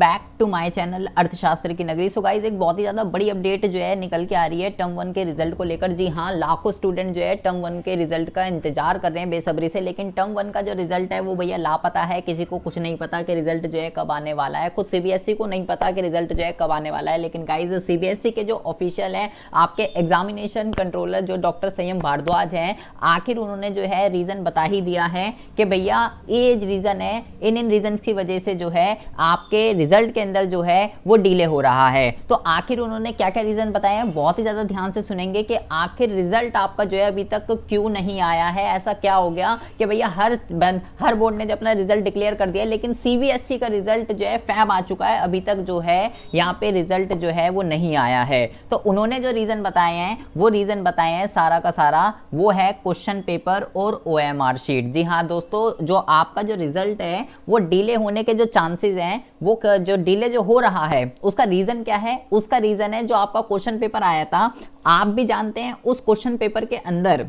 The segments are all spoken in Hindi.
बैक टू माई चैनल अर्थशास्त्र की नगरी सो गाइज एक बहुत ही ज़्यादा बड़ी अपडेट जो है निकल के आ रही है टर्म वन के रिजल्ट को लेकर जी हाँ लाखों स्टूडेंट जो है टर्म वन के रिजल्ट का इंतजार कर रहे हैं बेसब्री से लेकिन टर्म वन का जो रिजल्ट है वो भैया लापता है किसी को कुछ नहीं पता कि रिजल्ट जो है कब आने वाला है खुद सी e को नहीं पता कि रिजल्ट जो है कब आने वाला है लेकिन गाइज सी e के जो ऑफिशियल हैं आपके एग्जामिनेशन कंट्रोलर जो डॉक्टर संयम भारद्वाज हैं आखिर उन्होंने जो है रीज़न बता ही दिया है कि भैया ये रीज़न है इन इन रीजन की वजह से जो है आपके रिजल्ट के अंदर जो है वो डिले हो रहा है तो आखिर उन्होंने क्या क्या रीज़न बताया है? बहुत ही ज़्यादा ध्यान से सुनेंगे कि आखिर रिजल्ट आपका जो है अभी तक क्यों नहीं आया है ऐसा क्या हो गया कि भैया हर बन, हर बोर्ड ने जो अपना रिजल्ट डिक्लेयर कर दिया लेकिन सीबीएसई e का रिजल्ट जो है फैब आ चुका है अभी तक जो है यहाँ पे रिजल्ट जो है वो नहीं आया है तो उन्होंने जो रीज़न बताए हैं वो रीज़न बताए हैं सारा का सारा वो है क्वेश्चन पेपर और ओ शीट जी हाँ दोस्तों जो आपका जो रिजल्ट है वो डिले होने के जो चांसेस हैं वो जो डिले जो हो रहा है उसका रीज़न क्या है उसका रीज़न है जो आपका क्वेश्चन पेपर आया था आप भी जानते हैं उस क्वेश्चन पेपर के अंदर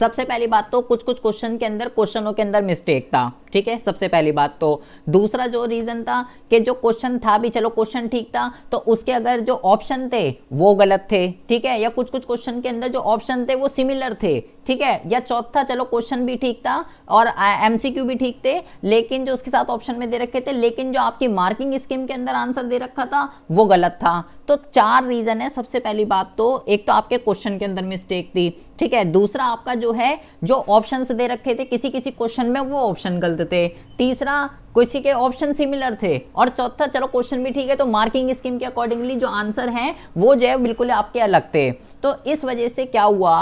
सबसे पहली बात तो कुछ कुछ क्वेश्चन के अंदर क्वेश्चनों के अंदर मिस्टेक था ठीक है सबसे पहली बात तो दूसरा जो रीज़न था कि जो क्वेश्चन था भी चलो क्वेश्चन ठीक था तो उसके अगर जो ऑप्शन थे वो गलत थे ठीक है या कुछ कुछ क्वेश्चन के अंदर जो ऑप्शन थे वो सिमिलर थे ठीक है या चौथा चलो क्वेश्चन भी ठीक था और एम भी ठीक थे लेकिन जो उसके साथ ऑप्शन में दे रखे थे लेकिन जो आपकी मार्किंग स्कीम के अंदर आंसर दे रखा था वो गलत था तो चार रीज़न है सबसे पहली बात तो एक तो आपके क्वेश्चन के अंदर मिस्टेक थी ठीक है दूसरा आपका जो है जो ऑप्शंस दे रखे थे किसी किसी क्वेश्चन में वो ऑप्शन गलत थे तीसरा किसी के ऑप्शन सिमिलर थे और चौथा चलो क्वेश्चन भी ठीक है तो मार्किंग स्कीम के अकॉर्डिंगली जो आंसर हैं वो जो है बिल्कुल आपके अलग थे तो इस वजह से क्या हुआ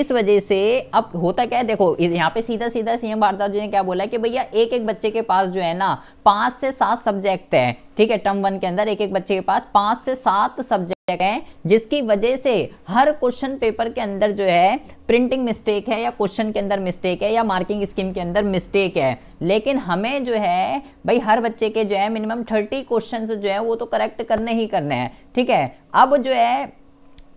इस वजह से अब होता क्या है देखो यहाँ पे सीधा सीधा सीएम भारद्वाज जी ने क्या बोला कि भैया एक एक बच्चे के पास जो है ना पांच से सात सब्जेक्ट है ठीक है टर्म वन के अंदर एक एक बच्चे के पास पांच से सात सब्जेक्ट जगह है जिसकी वजह से हर क्वेश्चन पेपर के अंदर जो है प्रिंटिंग मिस्टेक है या क्वेश्चन के अंदर मिस्टेक है या मार्किंग स्कीम के अंदर मिस्टेक है लेकिन हमें जो है भाई हर बच्चे के जो है मिनिमम थर्टी क्वेश्चन जो है वो तो करेक्ट करने ही करने हैं ठीक है अब जो है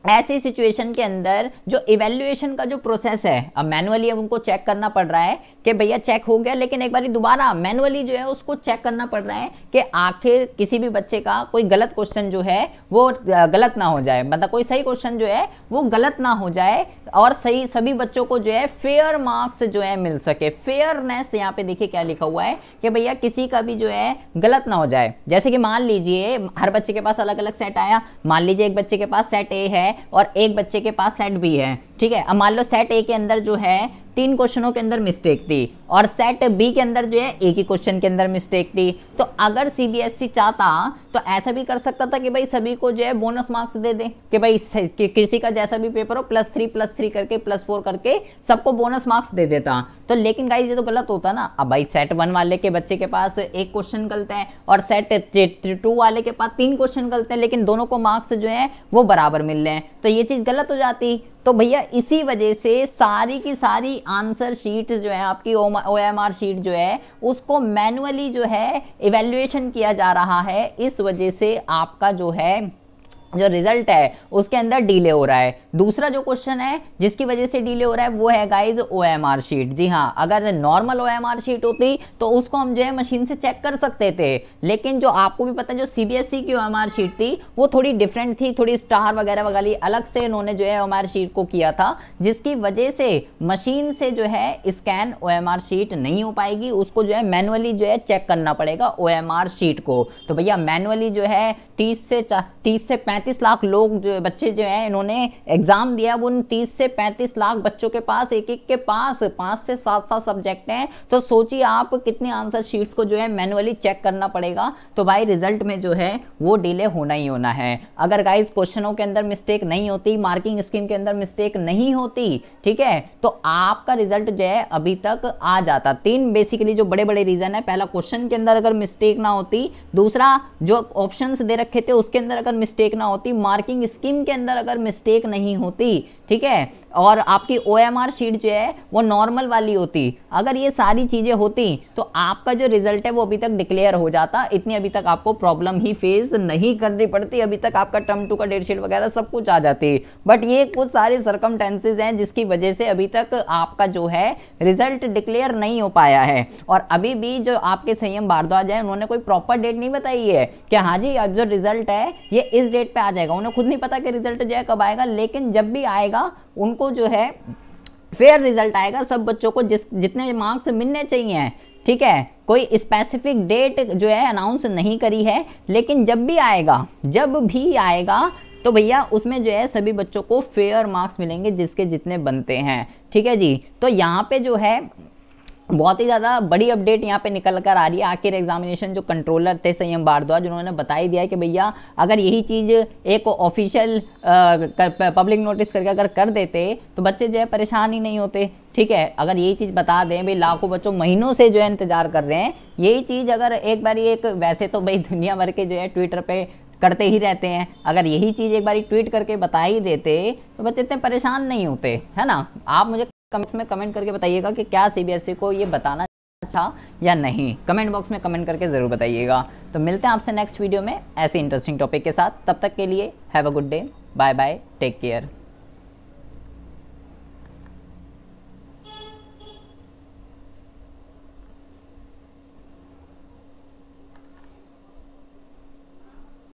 ऐसी सिचुएशन के अंदर जो इवेल्युएशन का जो प्रोसेस है अब मैनुअली अब उनको चेक करना पड़ रहा है कि भैया चेक हो गया लेकिन एक बार दोबारा मैनुअली जो है उसको चेक करना पड़ रहा है कि आखिर किसी भी बच्चे का कोई गलत मतलब क्वेश्चन जो है वो गलत ना हो जाए मतलब कोई सही क्वेश्चन जो है वो गलत ना हो जाए और सही सभी बच्चों को जो है फेयर मार्क्स जो है मिल सके फेयरनेस यहाँ पे देखिए क्या लिखा हुआ है कि भैया किसी का भी जो है गलत ना हो जाए जैसे कि मान लीजिए हर बच्चे के पास अलग अलग सेट आया मान लीजिए एक बच्चे के पास सेट ए है और एक बच्चे के पास सेट बी है ठीक है अब मान लो सेट ए के अंदर जो है तीन क्वेश्चनों के अंदर मिस्टेक थी और सेट बी के अंदर जो है एक ही क्वेश्चन के अंदर मिस्टेक थी तो अगर सीबीएसई e चाहता तो ऐसा भी कर सकता था कि भाई सभी को जो है बोनस मार्क्स दे दे कि भाई कि, किसी का जैसा भी पेपर हो प्लस थ्री प्लस थ्री करके प्लस फोर करके सबको बोनस मार्क्स दे देता तो लेकिन गाइज ये तो गलत होता ना अब भाई सेट वन वाले के बच्चे के पास एक क्वेश्चन गलत है और सेट टू वाले के पास तीन क्वेश्चन गलत है लेकिन दोनों को मार्क्स जो है वो बराबर मिल रहे हैं तो ये चीज़ गलत हो जाती तो भैया इसी वजह से सारी की सारी आंसर शीट जो है आपकी ओ एम आर शीट जो है उसको मैनुअली जो है इवेल्युएशन किया जा रहा है इस वजह से आपका जो है जो रिजल्ट है उसके अंदर डिले हो रहा है दूसरा जो क्वेश्चन है जिसकी वजह से डिले हो रहा है वो है guys O M R sheet जी हाँ अगर normal O M R sheet होती तो उसको हम जो है मशीन से चेक कर सकते थे लेकिन जो आपको भी पता है जो सी बी एस ई की ओ एम आर शीट थी वो थोड़ी डिफरेंट थी थोड़ी स्टार वगैरह वगैरह अलग से इन्होंने जो है ओ एम आर शीट को किया था जिसकी वजह से मशीन से जो है scan O M R sheet नहीं हो पाएगी उसको जो है मैनुअली जो है चेक करना पड़ेगा ओ एम आर शीट को तो भैया मैनुअली जो है तीस से तीस से पैंतीस 35 लाख लोग जो बच्चे जो हैं इन्होंने एग्ज़ाम दिया वो उन 30 से 35 लाख बच्चों के पास एक एक के पास पांच से सात सात सब्जेक्ट हैं तो सोचिए आप कितने आंसर शीट्स को जो है मैनुअली चेक करना पड़ेगा तो भाई रिजल्ट में जो है वो डिले होना ही होना है अगर गाइज क्वेश्चनों के अंदर मिस्टेक नहीं होती मार्किंग स्कीम के अंदर मिस्टेक नहीं होती ठीक है तो आपका रिजल्ट जो है अभी तक आ जाता तीन बेसिकली जो बड़े बड़े रीज़न है पहला क्वेश्चन के अंदर अगर मिस्टेक ना होती दूसरा जो ऑप्शन दे रखे थे उसके अंदर अगर मिस्टेक ना होती मार्किंग स्कीम के अंदर अगर मिस्टेक नहीं होती ठीक है और आपकी ओ एम आर शीट जो है वो नॉर्मल वाली होती अगर ये सारी चीज़ें होती तो आपका जो रिजल्ट है वो अभी तक डिक्लेयर हो जाता इतनी अभी तक आपको प्रॉब्लम ही फेस नहीं करनी पड़ती अभी तक आपका टर्म टू का डेट शीट वगैरह सब कुछ आ जाती बट ये कुछ सारे सरकम हैं जिसकी वजह से अभी तक आपका जो है रिजल्ट डिक्लेयर नहीं हो पाया है और अभी भी जो आपके संयम भारद्वाज हैं उन्होंने कोई प्रॉपर डेट नहीं बताई है कि हाँ जी अब जो रिजल्ट है ये इस डेट पे आ जाएगा उन्हें खुद नहीं पता कि रिजल्ट जो है कब आएगा लेकिन जब भी आएगा उनको जो है फेयर रिजल्ट आएगा सब बच्चों को जिस जितने मार्क्स मिलने चाहिए ठीक है कोई स्पेसिफिक डेट जो है अनाउंस नहीं करी है लेकिन जब भी आएगा जब भी आएगा तो भैया उसमें जो है सभी बच्चों को फेयर मार्क्स मिलेंगे जिसके जितने बनते हैं ठीक है जी तो यहाँ पे जो है बहुत ही ज़्यादा बड़ी अपडेट यहाँ पे निकल कर आ रही है आखिर एग्जामिनेशन जो कंट्रोलर थे संयम भारद्वाज उन्होंने बता ही दिया है कि भैया अगर यही चीज़ एक ऑफिशियल पब्लिक नोटिस करके अगर कर देते तो बच्चे जो है परेशान ही नहीं होते ठीक है अगर यही चीज़ बता दें भाई लाखों बच्चों महीनों से जो है इंतज़ार कर रहे हैं यही चीज़ अगर एक बार एक वैसे तो भाई दुनिया भर के जो है ट्विटर पर करते ही रहते हैं अगर यही चीज़ एक बार ट्वीट करके बता ही देते तो बच्चे इतने परेशान नहीं होते है ना आप मुझे कमेंट्स में कमेंट करके बताइएगा कि क्या सीबीएसई e को ये बताना था अच्छा या नहीं कमेंट बॉक्स में कमेंट करके ज़रूर बताइएगा तो मिलते हैं आपसे नेक्स्ट वीडियो में ऐसे इंटरेस्टिंग टॉपिक के साथ तब तक के लिए have a good day bye bye take care